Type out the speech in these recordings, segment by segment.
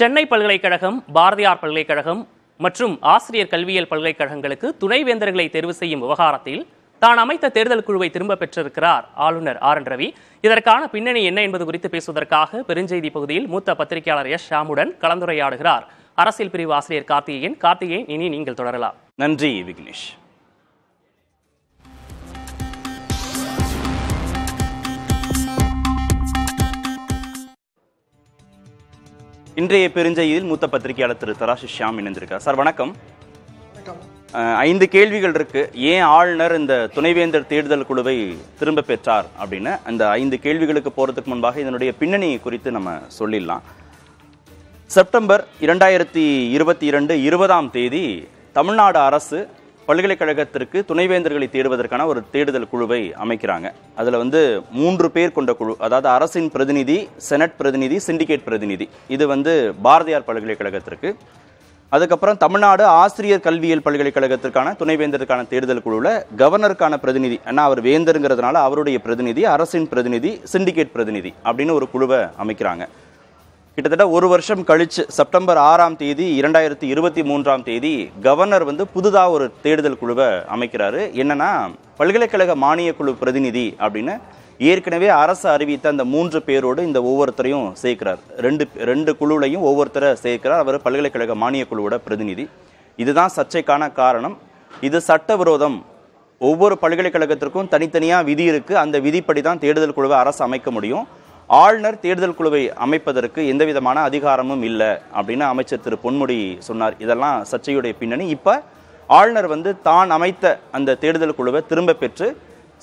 சென்னை பல்கலைக்கழகம் பாரதியார் பல்கலைக்கழகம் மற்றும் ஆசிரியர் கல்வியியல் பல்கலைக்கழகங்களுக்கு துணைவேந்தர்களை தேர்வு செய்யும் விவகாரத்தில் தான் அமைத்த தேர்தல் குழுவை திரும்ப பெற்றிருக்கிறார் ஆளுநர் ஆர் என் ரவி இதற்கான பின்னணி என்ன என்பது குறித்து பேசுவதற்காக பெருஞ்செய்தி பகுதியில் மூத்த பத்திரிகையாளர் எஸ் ஷாமுடன் கலந்துரையாடுகிறார் அரசியல் பிரிவு ஆசிரியர் கார்த்திகேயன் கார்த்திகேயன் இனி நீங்கள் தொடரலாம் நன்றி விக்னேஷ் இன்றைய பெருஞ்செய்தியில் மூத்த பத்திரிகையாளர் திரு தராசி ஷியாம் இணைந்திருக்கார் சார் வணக்கம் ஐந்து கேள்விகள் இருக்கு ஏன் ஆளுநர் இந்த துணைவேந்தர் தேர்தல் குழுவை திரும்ப பெற்றார் அப்படின்னு அந்த ஐந்து கேள்விகளுக்கு போறதுக்கு முன்பாக இதனுடைய பின்னணி குறித்து நம்ம சொல்லிடலாம் செப்டம்பர் இரண்டாயிரத்தி இருபத்தி இரண்டு இருபதாம் தேதி தமிழ்நாடு அரசு பல்கலைக்கழகத்திற்கு துணைவேந்தர்களை தேடுவதற்கான ஒரு தேடுதல் குழுவை அமைக்கிறாங்க அதில் வந்து மூன்று பேர் கொண்ட குழு அதாவது அரசின் பிரதிநிதி செனட் பிரதிநிதி சிண்டிகேட் பிரதிநிதி இது வந்து பாரதியார் பல்கலைக்கழகத்திற்கு அதுக்கப்புறம் தமிழ்நாடு ஆசிரியர் கல்வியியல் பல்கலைக்கழகத்திற்கான துணைவேந்தருக்கான தேர்தல் குழுவில் கவர்னருக்கான பிரதிநிதி ஏன்னா அவர் வேந்தருங்கிறதுனால அவருடைய பிரதிநிதி அரசின் பிரதிநிதி சிண்டிகேட் பிரதிநிதி அப்படின்னு ஒரு குழுவை அமைக்கிறாங்க கிட்டத்தட்ட ஒரு வருஷம் கழிச்சு செப்டம்பர் ஆறாம் தேதி இரண்டாயிரத்தி இருபத்தி மூன்றாம் தேதி கவர்னர் வந்து புதுதாக ஒரு தேடுதல் குழுவை அமைக்கிறாரு என்னன்னா பல்கலைக்கழக மானிய குழு பிரதிநிதி அப்படின்னு ஏற்கனவே அரசு அறிவித்த அந்த மூன்று பேரோடு இந்த ஒவ்வொருத்தரையும் சேர்க்கிறார் ரெண்டு ரெண்டு குழுலையும் ஒவ்வொருத்தரை சேர்க்கிறார் அவர் பல்கலைக்கழக மானிய குழுவோட பிரதிநிதி இதுதான் சர்ச்சைக்கான காரணம் இது சட்டவிரோதம் ஒவ்வொரு பல்கலைக்கழகத்திற்கும் தனித்தனியாக விதி இருக்குது அந்த விதிப்படி தான் தேடுதல் குழுவை அரசு அமைக்க முடியும் ஆளுநர் தேர்தல் குழுவை அமைப்பதற்கு எந்தவிதமான அதிகாரமும் இல்லை அப்படின்னு அமைச்சர் திரு பொன்முடி சொன்னார் இதெல்லாம் சர்ச்சையுடைய பின்னணி இப்போ ஆளுநர் வந்து தான் அமைத்த அந்த தேர்தல் குழுவை திரும்ப பெற்று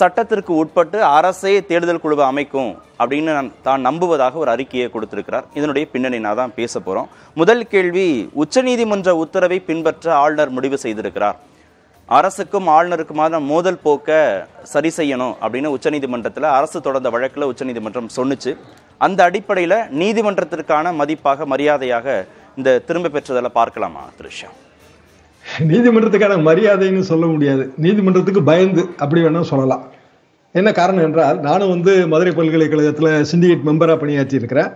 சட்டத்திற்கு உட்பட்டு அரசே தேர்தல் குழுவை அமைக்கும் அப்படின்னு தான் நம்புவதாக ஒரு அறிக்கையை கொடுத்திருக்கிறார் இதனுடைய பின்னணி நான் தான் பேச போகிறோம் முதல் கேள்வி உச்சநீதிமன்ற உத்தரவை பின்பற்ற ஆளுநர் முடிவு செய்திருக்கிறார் அரசுக்கும் ஆளுநருக்குமான மோதல் போக்க சரி செய்யணும் அப்படின்னு உச்சநீதிமன்றத்தில் அரசு தொடர்ந்த வழக்கில் உச்சநீதிமன்றம் சொன்னிச்சு அந்த அடிப்படையில் நீதிமன்றத்திற்கான மதிப்பாக மரியாதையாக இந்த திரும்ப பெற்றதில் பார்க்கலாமா திருஷா நீதிமன்றத்துக்கான மரியாதைன்னு சொல்ல முடியாது நீதிமன்றத்துக்கு பயந்து அப்படி வேணால் சொல்லலாம் என்ன காரணம் என்றால் நானும் வந்து மதுரை பல்கலைக்கழகத்தில் சிண்டிகேட் மெம்பராக பணியாற்றி இருக்கிறேன்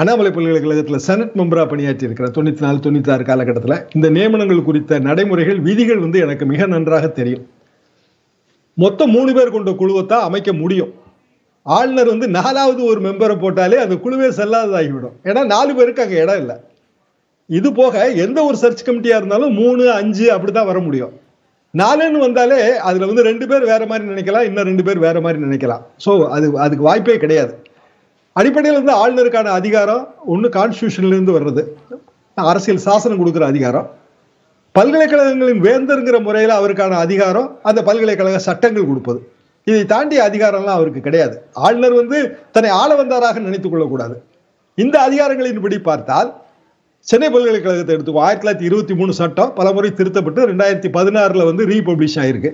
அண்ணாமலை பல்கலைக்கழகத்தில் செனட் மெம்பராக பணியாற்றி இருக்கிறேன் தொண்ணூற்றி நாலு தொண்ணூற்றி ஆறு காலகட்டத்தில் இந்த நியமனங்கள் குறித்த நடைமுறைகள் விதிகள் வந்து எனக்கு மிக நன்றாக தெரியும் மொத்தம் மூணு பேர் கொண்ட குழுவைத்தான் அமைக்க முடியும் ஆளுநர் வந்து நாலாவது ஒரு மெம்பரை போட்டாலே அந்த குழுவே செல்லாததாகிவிடும் ஏன்னா நாலு பேருக்கு அங்கே இடம் இல்லை இது போக எந்த ஒரு சர்ச் கமிட்டியாக இருந்தாலும் மூணு அஞ்சு அப்படி தான் வர முடியும் நாலுன்னு வந்தாலே அதில் வந்து ரெண்டு பேர் வேற மாதிரி நினைக்கலாம் இன்னும் ரெண்டு பேர் வேற மாதிரி நினைக்கலாம் ஸோ அது அதுக்கு வாய்ப்பே கிடையாது அடிப்படையில் இருந்து ஆளுநருக்கான அதிகாரம் ஒன்று கான்ஸ்டியூஷன்லேருந்து வர்றது அரசியல் சாசனம் கொடுக்குற அதிகாரம் பல்கலைக்கழகங்களின் வேந்தருங்கிற முறையில் அவருக்கான அதிகாரம் அந்த பல்கலைக்கழக சட்டங்கள் கொடுப்பது இதை தாண்டிய அதிகாரம்லாம் அவருக்கு கிடையாது ஆளுநர் வந்து தன்னை ஆள வந்தாராக நினைத்துக் கொள்ளக்கூடாது இந்த அதிகாரங்களின்படி பார்த்தால் சென்னை பல்கலைக்கழகத்தை எடுத்துக்கோ ஆயிரத்தி தொள்ளாயிரத்தி இருபத்தி மூணு சட்டம் பலமுறை திருத்தப்பட்டு ரெண்டாயிரத்தி பதினாறில் வந்து ரீபப்ளிஷ் ஆயிருக்கு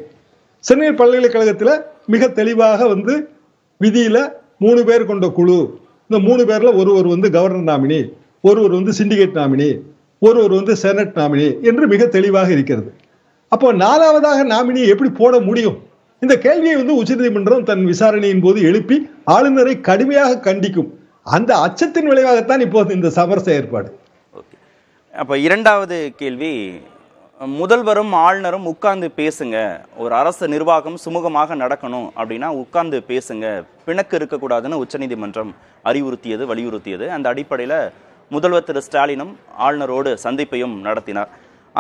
சென்னை பல்கலைக்கழகத்தில் மிக தெளிவாக வந்து விதியில் மூணு பேர் கொண்ட குழு இந்த மூணு பேர்ல ஒருவர் வந்து கவர்னர் நாமினி ஒருவர் வந்து சிண்டிகேட் நாமினி ஒருவர் வந்து செனட் நாமினி என்று மிக தெளிவாக இருக்கிறது அப்போ நாலாவதாக நாமினி எப்படி போட முடியும் இந்த கேள்வியை வந்து உச்சநீதிமன்றம் தன் விசாரணையின் போது எழுப்பி ஆளுநரை கடுமையாக கண்டிக்கும் அந்த அச்சத்தின் விளைவாகத்தான் இப்போது இந்த சமரச ஏற்பாடு அப்போ இரண்டாவது கேள்வி முதல்வரும் ஆளுநரும் உட்கார்ந்து பேசுங்க ஒரு அரசு நிர்வாகம் சுமூகமாக நடக்கணும் அப்படின்னா உட்கார்ந்து பேசுங்க பிணக்கு இருக்கக்கூடாதுன்னு உச்சநீதிமன்றம் அறிவுறுத்தியது வலியுறுத்தியது அந்த அடிப்படையில் முதல்வர் திரு ஸ்டாலினும் ஆளுநரோடு சந்திப்பையும் நடத்தினார்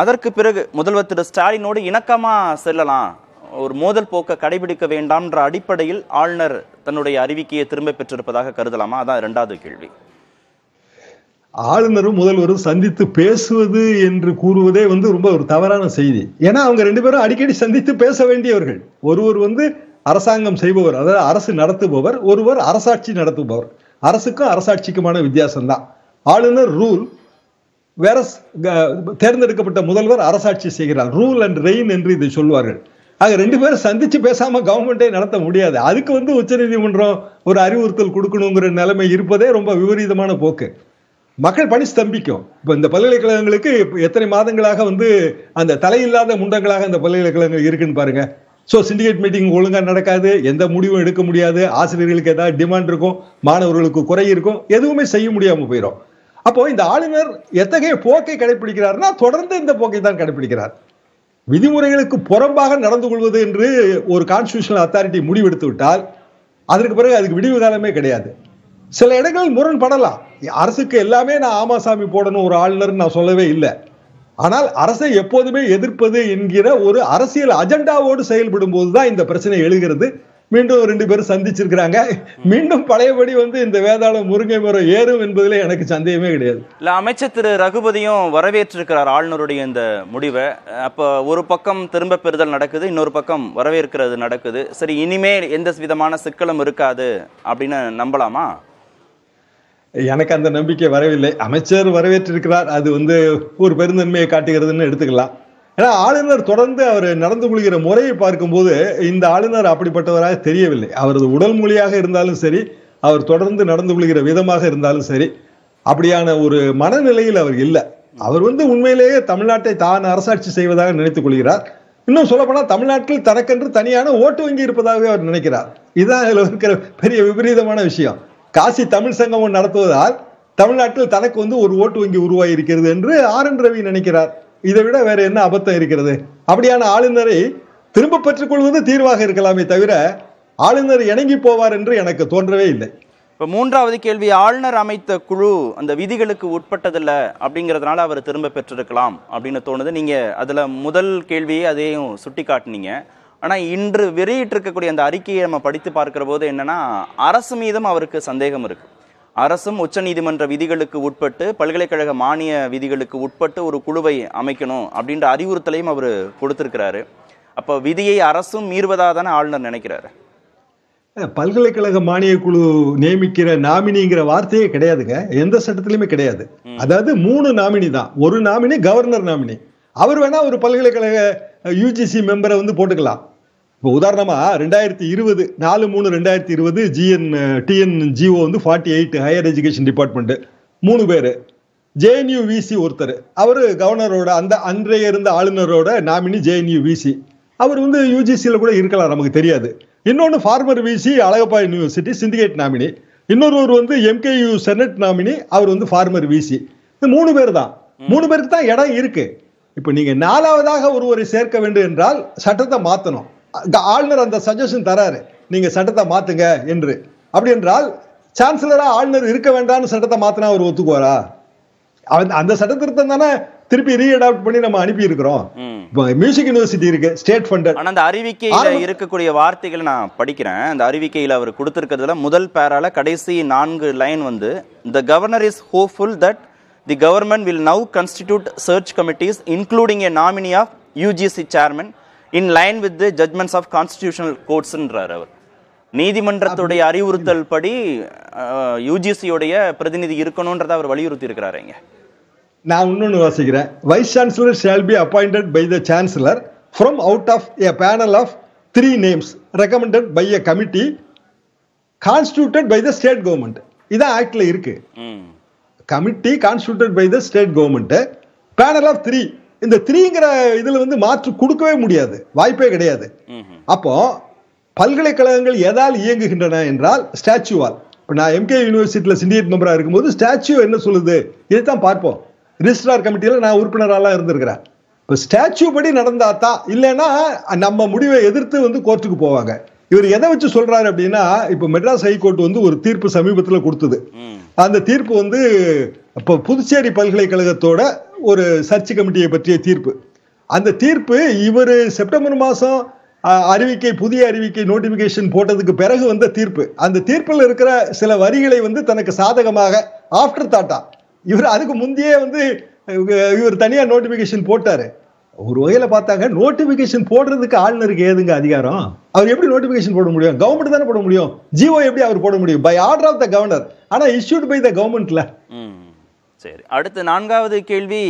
அதற்கு பிறகு முதல்வர் திரு ஸ்டாலினோடு இணக்கமாக செல்லலாம் ஒரு மோதல் போக்கை கடைபிடிக்க வேண்டாம்ன்ற அடிப்படையில் ஆளுநர் தன்னுடைய அறிவிக்கையை திரும்ப பெற்றிருப்பதாக கருதலாமா அதான் ரெண்டாவது கேள்வி ஆளுநரும் முதல்வரும் சந்தித்து பேசுவது என்று கூறுவதே வந்து ரொம்ப ஒரு தவறான செய்தி ஏன்னா அவங்க ரெண்டு பேரும் அடிக்கடி சந்தித்து பேச வேண்டியவர்கள் ஒருவர் வந்து அரசாங்கம் செய்பவர் அதாவது அரசு நடத்துபவர் ஒருவர் அரசாட்சி நடத்துபவர் அரசுக்கும் அரசாட்சிக்குமான வித்தியாசம்தான் ஆளுநர் ரூல் வேற தேர்ந்தெடுக்கப்பட்ட முதல்வர் அரசாட்சி செய்கிறார் ரூல் அண்ட் ரெயின் என்று இதை சொல்வார்கள் ஆக ரெண்டு பேரும் சந்திச்சு பேசாம கவர்மெண்டே நடத்த முடியாது அதுக்கு வந்து உச்சநீதிமன்றம் ஒரு அறிவுறுத்தல் கொடுக்கணுங்கிற நிலைமை இருப்பதே ரொம்ப விபரீதமான போக்கு மக்கள் பணி ஸ்தம்பிக்கும் இப்போ இந்த பல்கலைக்கழகங்களுக்கு எத்தனை மாதங்களாக வந்து அந்த தலையில்லாத முண்டங்களாக அந்த பல்கலைக்கழகங்கள் இருக்குன்னு பாருங்க ஸோ சிண்டிகேட் மீட்டிங் ஒழுங்காக நடக்காது எந்த முடிவும் எடுக்க முடியாது ஆசிரியர்களுக்கு ஏதாவது டிமாண்ட் இருக்கும் மாணவர்களுக்கு குறை இருக்கும் எதுவுமே செய்ய முடியாமல் போயிடும் அப்போ இந்த ஆளுநர் எத்தகைய போக்கை கடைபிடிக்கிறார்னா தொடர்ந்து இந்த போக்கை தான் கடைபிடிக்கிறார் விதிமுறைகளுக்கு புறம்பாக நடந்து கொள்வது என்று ஒரு கான்ஸ்டியூஷனல் அத்தாரிட்டி முடிவெடுத்து விட்டால் அதற்கு பிறகு அதுக்கு விடிவு காலமே கிடையாது சில இடங்கள் முரண்படலாம் அரசுக்கு எல்லாமே நான் ஆமாசாமி போடணும் ஒரு ஆளுநர் நான் சொல்லவே இல்லை ஆனால் அரசை எப்போதுமே எதிர்ப்பது என்கிற ஒரு அரசியல் அஜெண்டாவோடு செயல்படும் போதுதான் இந்த பிரச்சனை எழுகிறது மீண்டும் ரெண்டு பேரும் சந்திச்சிருக்கிறாங்க மீண்டும் பழையபடி வந்து இந்த வேதாளம் முருங்கை மரம் ஏறும் என்பதில் எனக்கு சந்தேகமே கிடையாது இல்லை அமைச்சர் திரு ரகுபதியும் வரவேற்றிருக்கிறார் ஆளுநருடைய இந்த முடிவை அப்போ ஒரு பக்கம் திரும்ப பெறுதல் நடக்குது இன்னொரு பக்கம் வரவேற்கிறது நடக்குது சரி இனிமேல் எந்த விதமான சிக்கலும் இருக்காது அப்படின்னு நம்பலாமா எனக்கு அந்த நம்பிக்கை வரவில்லை அமைச்சர் வரவேற்றிருக்கிறார் அது வந்து ஒரு பெருந்தன்மையை காட்டுகிறதுன்னு எடுத்துக்கலாம் ஏன்னா ஆளுநர் தொடர்ந்து அவர் நடந்து கொள்கிற முறையை பார்க்கும்போது இந்த ஆளுநர் அப்படிப்பட்டவராக தெரியவில்லை அவரது உடல் மொழியாக இருந்தாலும் சரி அவர் தொடர்ந்து நடந்து கொள்கிற விதமாக இருந்தாலும் சரி அப்படியான ஒரு மனநிலையில் அவர் இல்லை அவர் வந்து உண்மையிலேயே தமிழ்நாட்டை தான் அரசாட்சி செய்வதாக நினைத்துக் கொள்கிறார் இன்னும் சொல்லப்போனால் தமிழ்நாட்டில் தனக்கென்று தனியான ஓட்டு வங்கி இருப்பதாகவே அவர் நினைக்கிறார் இதுதான் அதில் இருக்கிற பெரிய விபரீதமான விஷயம் காசி தமிழ் சங்கம் நடத்துவதால் தமிழ்நாட்டில் தனக்கு வந்து ஒரு ஓட்டு வங்கி உருவாகி இருக்கிறது என்று ஆர் என் ரவி நினைக்கிறார் இதை விட வேற என்ன அபத்தம் இருக்கிறது அப்படியான ஆளுநரை திரும்ப பெற்றுக்கொள்வது தீர்வாக இருக்கலாமே தவிர ஆளுநர் இணங்கி போவார் என்று எனக்கு தோன்றவே இல்லை இப்போ மூன்றாவது கேள்வி ஆளுநர் அமைத்த குழு அந்த விதிகளுக்கு உட்பட்டதில்ல அப்படிங்கிறதுனால அவர் திரும்ப பெற்றிருக்கலாம் அப்படின்னு தோணுது நீங்கள் அதில் முதல் கேள்வியே அதையும் சுட்டி காட்டினீங்க ஆனால் இன்று இருக்கக்கூடிய அந்த அறிக்கையை நம்ம படித்து பார்க்குற போது என்னென்னா அரசு மீதும் அவருக்கு சந்தேகம் இருக்கு அரசும் உச்சநீதிமன்ற விதிகளுக்கு உட்பட்டு பல்கலைக்கழக மானிய விதிகளுக்கு உட்பட்டு ஒரு குழுவை அமைக்கணும் அப்படின்ற அறிவுறுத்தலையும் அவர் கொடுத்துருக்கிறாரு அப்போ விதியை அரசும் மீறுவதாக தானே ஆளுநர் நினைக்கிறாரு பல்கலைக்கழக மானிய குழு நியமிக்கிற நாமினிங்கிற வார்த்தையே கிடையாதுங்க எந்த சட்டத்திலுமே கிடையாது அதாவது மூணு நாமினி தான் ஒரு நாமினி கவர்னர் நாமினி அவர் வேணா ஒரு பல்கலைக்கழக யூஜிசி மெம்பரை வந்து போட்டுக்கலாம் இப்போ உதாரணமாக ரெண்டாயிரத்தி இருபது நாலு மூணு ரெண்டாயிரத்தி இருபது ஜிஎன் டிஎன் ஜிஓ வந்து forty eight higher education department மூணு பேர் ஜேஎன்யூ விசி ஒருத்தர் அவர் கவர்னரோட அந்த அன்றைய இருந்த ஆளுநரோட நாமினி ஜேஎன்யூ விசி அவர் வந்து யூஜிசியில் கூட இருக்கலாம் நமக்கு தெரியாது இன்னொன்று former VC Alagappa university syndicate nominee இன்னொருவர் வந்து எம்கேயூ செனட் நாமினி அவர் வந்து ஃபார்மர் விசி இந்த மூணு பேர் தான் மூணு பேருக்கு தான் இடம் இருக்கு இப்போ நீங்கள் நாலாவதாக ஒருவரை சேர்க்க வேண்டும் என்றால் சட்டத்தை மாற்றணும் ஆளுநர் அந்த சஜஷன் தராரு நீங்க சட்டத்தை மாத்துங்க என்று அப்படி என்றால் சான்சலரா ஆளுநர் இருக்க வேண்டாம்னு சட்டத்தை மாத்தினா அவர் ஒத்துக்குவாரா அந்த சட்ட திருத்தம் தானே திருப்பி ரீ அடாப்ட் பண்ணி நம்ம அனுப்பி இருக்கிறோம் மியூசிக் யூனிவர்சிட்டி இருக்கு ஸ்டேட் ஃபண்டட் ஆனா அந்த அறிவிக்கையில இருக்கக்கூடிய வார்த்தைகளை நான் படிக்கிறேன் அந்த அறிவிக்கையில் அவர் கொடுத்திருக்கிறதுல முதல் பேரால கடைசி நான்கு லைன் வந்து the governor is hopeful that the government will now constitute search committees including a nominee of UGC chairman in line with judgments of constitutional கோர்ட்ஸ்ன்றார் அவர் நீதிமன்றத்துடைய அறிவுறுத்தல் படி யூஜிசியோடைய பிரதிநிதி இருக்கணும்ன்றத அவர் வலியுறுத்தி இருக்கிறாருங்க நான் இன்னொன்று வாசிக்கிறேன் vice chancellor shall be appointed by the chancellor from out of a panel of three names recommended by a committee constituted by the state government இதான் ஆக்டில் இருக்கு committee constituted by the state government panel of three இந்த த்ரீங்கிற இதுல வந்து மாற்று கொடுக்கவே முடியாது வாய்ப்பே கிடையாது அப்போ பல்கலைக்கழகங்கள் எதால் இயங்குகின்றன என்றால் ஸ்டாச்சுவால் இப்போ நான் எம்கே யூனிவர்சிட்டியில் சிண்டிகேட் மெம்பராக இருக்கும்போது ஸ்டாச்சு என்ன சொல்லுது இதைத்தான் பார்ப்போம் ரிஜிஸ்ட்ரார் கமிட்டியில் நான் உறுப்பினராலாம் இருந்திருக்கிறேன் இப்போ ஸ்டாச்சு படி நடந்தா தான் இல்லைன்னா நம்ம முடிவை எதிர்த்து வந்து கோர்ட்டுக்கு போவாங்க இவர் எதை வச்சு சொல்றாரு அப்படின்னா இப்போ மெட்ராஸ் ஹைகோர்ட் வந்து ஒரு தீர்ப்பு சமீபத்தில் கொடுத்தது அந்த தீர்ப்பு வந்து இப்போ புதுச்சேரி பல்கலைக்கழகத்தோட ஒரு சர்ச் கமிட்டியை பற்றிய தீர்ப்பு அந்த தீர்ப்பு இவர் செப்டம்பர் மாதம் அறிவிக்கை புதிய அறிவிக்கை நோட்டிபிகேஷன் போட்டதுக்கு பிறகு வந்த தீர்ப்பு அந்த தீர்ப்பில் இருக்கிற சில வரிகளை வந்து தனக்கு சாதகமாக ஆஃப்டர் தாட்டா இவர் அதுக்கு முந்தையே வந்து இவர் தனியாக நோட்டிபிகேஷன் போட்டாரு ஒரு வகையில் பார்த்தாங்க நோட்டிபிகேஷன் போடுறதுக்கு ஆளுநருக்கு ஏதுங்க அதிகாரம் அவர் எப்படி நோட்டிபிகேஷன் போட முடியும் கவர்மெண்ட் தானே போட முடியும் ஜிஓ e எப்படி அவர் போட முடியும் by order of the governor ஆனால் இஷ்யூட் பை த கவர்மெண்ட்ல சரி அடுத்து நான்காவது கேள்வி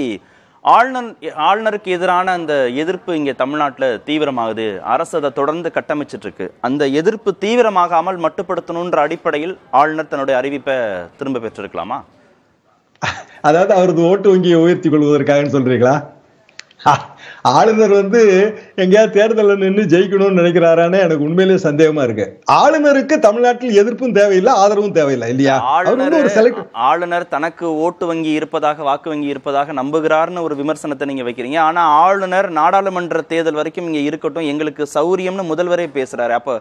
ஆளுநர் ஆளுநருக்கு எதிரான அந்த எதிர்ப்பு இங்கே தமிழ்நாட்டில் தீவிரமாகுது அரசு அதை தொடர்ந்து கட்டமைச்சிட்ருக்கு அந்த எதிர்ப்பு தீவிரமாகாமல் மட்டுப்படுத்தணுன்ற அடிப்படையில் ஆளுநர் தன்னுடைய அறிவிப்பை திரும்ப பெற்றிருக்கலாமா அதாவது அவரது ஓட்டு வங்கியை உயர்த்தி கொள்வதற்காக சொல்றீங்களா ஆளுநர் வந்து எங்கேயாவது தேர்தலில் நின்று ஜெயிக்கணும்னு நினைக்கிறாரான்னு எனக்கு உண்மையிலேயே சந்தேகமா இருக்கு ஆளுநருக்கு தமிழ்நாட்டில் எதிர்ப்பும் தேவையில்லை ஆதரவும் தேவையில்லை இல்லையா ஆளுநர் ஆளுநர் தனக்கு ஓட்டு வங்கி இருப்பதாக வாக்கு வங்கி இருப்பதாக நம்புகிறார்னு ஒரு விமர்சனத்தை நீங்க வைக்கிறீங்க ஆனா ஆளுநர் நாடாளுமன்ற தேர்தல் வரைக்கும் இங்க இருக்கட்டும் எங்களுக்கு சௌரியம்னு முதல்வரே பேசுறாரு அப்ப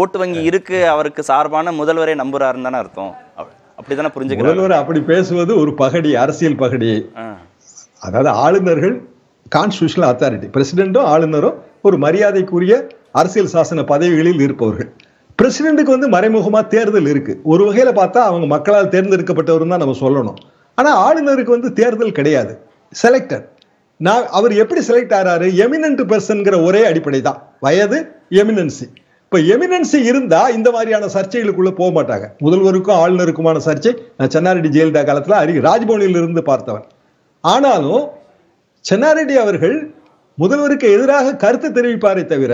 ஓட்டு வங்கி இருக்கு அவருக்கு சார்பான முதல்வரே நம்புறாருன்னு தானே அர்த்தம் அப்படித்தானே புரிஞ்சுக்கிறேன் முதல்வர் அப்படி பேசுவது ஒரு பகடி அரசியல் பகடி அதாவது ஆளுநர்கள் கான்ஸ்டியூஷனல் அத்தாரிட்டி பிரசிடென்ட்டும் ஆளுநரும் ஒரு மரியாதைக்குரிய அரசியல் சாசன பதவிகளில் இருப்பவர்கள் பிரசிடென்ட்டுக்கு வந்து மறைமுகமாக தேர்தல் இருக்கு ஒரு வகையில் பார்த்தா அவங்க மக்களால் தேர்ந்தெடுக்கப்பட்டவர் தான் நம்ம சொல்லணும் ஆனால் ஆளுநருக்கு வந்து தேர்தல் கிடையாது செலக்டர் நான் அவர் எப்படி செலக்ட் ஆகிறாரு எமினன்ட் பர்சன்கிற ஒரே அடிப்படை தான் வயது எமினன்சி இப்போ எமினன்சி இருந்தால் இந்த மாதிரியான சர்ச்சைகளுக்குள்ளே போக மாட்டாங்க முதல்வருக்கும் ஆளுநருக்குமான சர்ச்சை நான் சென்னாரெட்டி ஜெயலலிதா காலத்தில் அருகே ராஜ்பவனிலிருந்து இருந்து பார்த்தவன் ஆனாலும் சென்னாரெட்டி அவர்கள் முதல்வருக்கு எதிராக கருத்து தெரிவிப்பாரே தவிர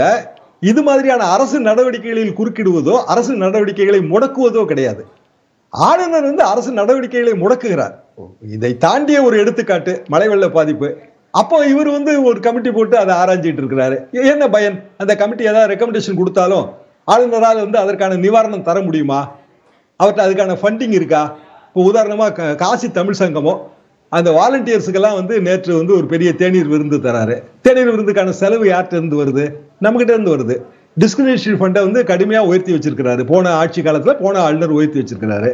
இது மாதிரியான அரசு நடவடிக்கைகளில் குறுக்கிடுவதோ அரசு நடவடிக்கைகளை முடக்குவதோ கிடையாது ஆளுநர் வந்து அரசு நடவடிக்கைகளை முடக்குகிறார் இதை தாண்டிய ஒரு எடுத்துக்காட்டு மழை வெள்ள பாதிப்பு அப்போ இவர் வந்து ஒரு கமிட்டி போட்டு அதை ஆராய்ஞ்சிட்டு இருக்கிறாரு என்ன பயன் அந்த கமிட்டி ஏதாவது ரெக்கமெண்டேஷன் கொடுத்தாலும் ஆளுநரால் வந்து அதற்கான நிவாரணம் தர முடியுமா அவர்கிட்ட அதுக்கான ஃபண்டிங் இருக்கா இப்போ உதாரணமாக காசி தமிழ் சங்கமோ அந்த வாலண்டியர்ஸுக்கெல்லாம் வந்து நேற்று வந்து ஒரு பெரிய தேநீர் விருந்து தராரு தேநீர் விருந்துக்கான செலவு யார்கிட்ட இருந்து வருது நம்மகிட்ட இருந்து வருது டிஸ்கிரிமினேஷன் ஃபண்டை வந்து கடுமையாக உயர்த்தி வச்சிருக்கிறாரு போன ஆட்சி காலத்தில் போன ஆளுநர் உயர்த்தி வச்சிருக்கிறாரு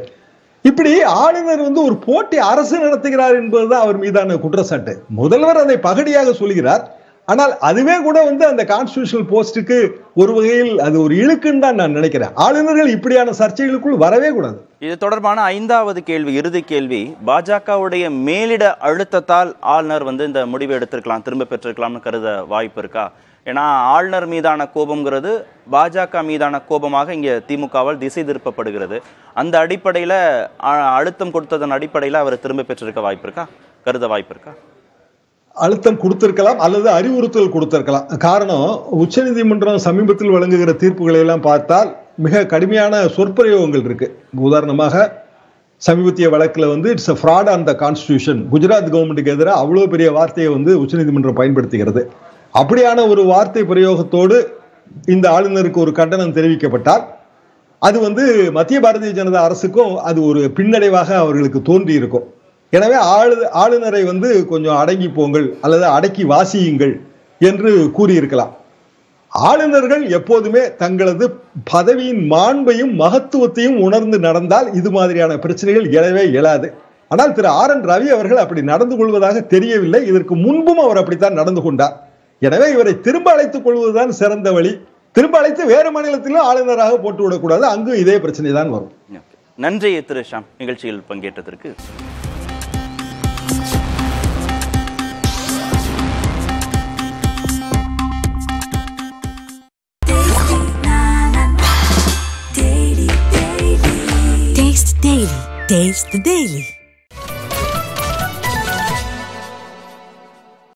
இப்படி ஆளுநர் வந்து ஒரு போட்டி அரசு நடத்துகிறார் என்பதுதான் அவர் மீதான குற்றச்சாட்டு முதல்வர் அதை பகடியாக சொல்கிறார் ஆனால் அதுவே கூட வந்து அந்த கான்ஸ்டியூஷனல் போஸ்டுக்கு ஒரு வகையில் அது ஒரு இழுக்குன்னு தான் நான் நினைக்கிறேன் ஆளுநர்கள் இப்படியான சர்ச்சைகளுக்குள் வரவே கூடாது இது தொடர்பான ஐந்தாவது கேள்வி இறுதி கேள்வி பாஜகவுடைய மேலிட அழுத்தத்தால் ஆளுநர் வந்து இந்த முடிவை எடுத்திருக்கலாம் திரும்ப பெற்றிருக்கலாம்னு கருத வாய்ப்பு இருக்கா ஏன்னா ஆளுநர் மீதான கோபங்கிறது பாஜக மீதான கோபமாக இங்கே திமுகவால் திசை திருப்பப்படுகிறது அந்த அடிப்படையில் அழுத்தம் கொடுத்ததன் அடிப்படையில் அவர் திரும்ப பெற்றிருக்க வாய்ப்பு இருக்கா கருத வாய்ப்பு இருக்கா அழுத்தம் கொடுத்திருக்கலாம் அல்லது அறிவுறுத்தல் கொடுத்திருக்கலாம் காரணம் உச்சநீதிமன்றம் சமீபத்தில் வழங்குகிற தீர்ப்புகளை எல்லாம் பார்த்தால் மிக கடுமையான சொற்பிரயோகங்கள் இருக்கு உதாரணமாக சமீபத்திய வழக்கில் வந்து it's a fraud on the constitution Gujarat கவர்மெண்ட்டுக்கு எதிராக அவ்வளோ பெரிய வார்த்தையை வந்து உச்சநீதிமன்றம் பயன்படுத்துகிறது அப்படியான ஒரு வார்த்தை பிரயோகத்தோடு இந்த ஆளுநருக்கு ஒரு கண்டனம் தெரிவிக்கப்பட்டால் அது வந்து மத்திய பாரதிய ஜனதா அரசுக்கும் அது ஒரு பின்னடைவாக அவர்களுக்கு தோன்றியிருக்கும் இருக்கும் எனவே ஆளு ஆளுநரை வந்து கொஞ்சம் அடங்கி போங்கள் அல்லது அடக்கி வாசியுங்கள் என்று கூறியிருக்கலாம் ஆளுநர்கள் எப்போதுமே தங்களது பதவியின் மாண்பையும் மகத்துவத்தையும் உணர்ந்து நடந்தால் இது மாதிரியான பிரச்சனைகள் எழவே இயலாது ஆனால் திரு ஆர் என் ரவி அவர்கள் அப்படி நடந்து கொள்வதாக தெரியவில்லை இதற்கு முன்பும் அவர் அப்படித்தான் நடந்து கொண்டார் எனவே இவரை திரும்ப அழைத்துக் கொள்வதுதான் சிறந்த வழி திரும்ப அழைத்து வேறு மாநிலத்திலும் ஆளுநராக போட்டு விடக்கூடாது அங்கு இதே பிரச்சனை தான் வரும் நன்றி திரு ஷாம் நிகழ்ச்சியில் பங்கேற்றதற்கு Dave's the Daily.